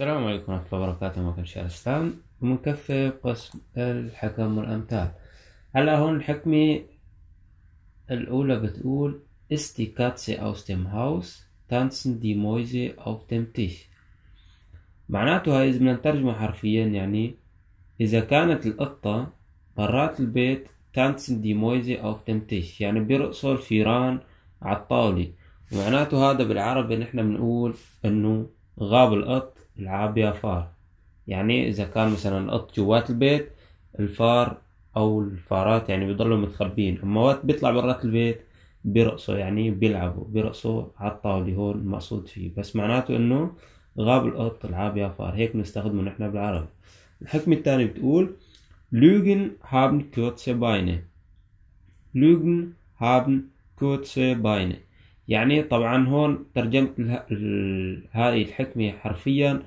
السلام عليكم ورحمة الله وبركاته مكان شارستان ومنكفي قسم الحكم والأمثال هلا هون الحكمة الأولى بتقول استي كاتس أو ستيم هاوس تانسن دي مويزي أو تمتيش معناته هاي إذا بدنا نترجمه حرفيا يعني إذا كانت القطة برات البيت تانسن دي مويزي أو تمتيش يعني بيرقصوا الفيران على الطاولة ومعناته هذا بالعربي نحن بنقول إنه غاب القط العاب يا فار يعني إذا كان مثلا القط جوات البيت الفار أو الفارات يعني بيضلوا متخبين أما وقت بيطلع برات البيت بيرقصوا يعني بيلعبوا بيرقصوا على الطاولة هون المقصود فيه بس معناته إنه غاب القط العاب يا فار هيك بنستخدمه نحن بالعربي الحكمة الثانية بتقول لوجن هابن كوتسي باينه لوجن هابن كوتسي باينه يعني طبعا هون ترجمت هذه الحكمة حرفيا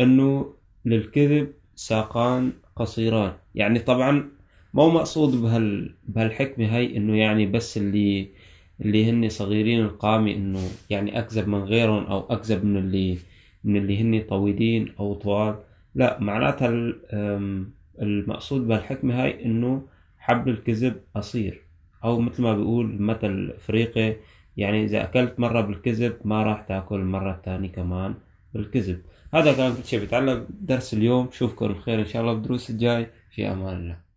أنه للكذب ساقان قصيران يعني طبعا مو مقصود بهال بهالحكمة هاي إنه يعني بس اللي اللي هن صغيرين القامة إنه يعني أكذب من غيرهم أو أكذب من اللي من اللي هن طويلين أو طوال لا معناتها المقصود بهالحكمة هاي إنه حبل الكذب قصير أو مثل ما بيقول المثل الإفريقي يعني إذا أكلت مرة بالكذب ما راح تاكل المرة الثانية كمان بالكذب هذا كان كل شيء بتعلم درس اليوم أشوفكم بخير إن شاء الله بدروس الجاي في أمان الله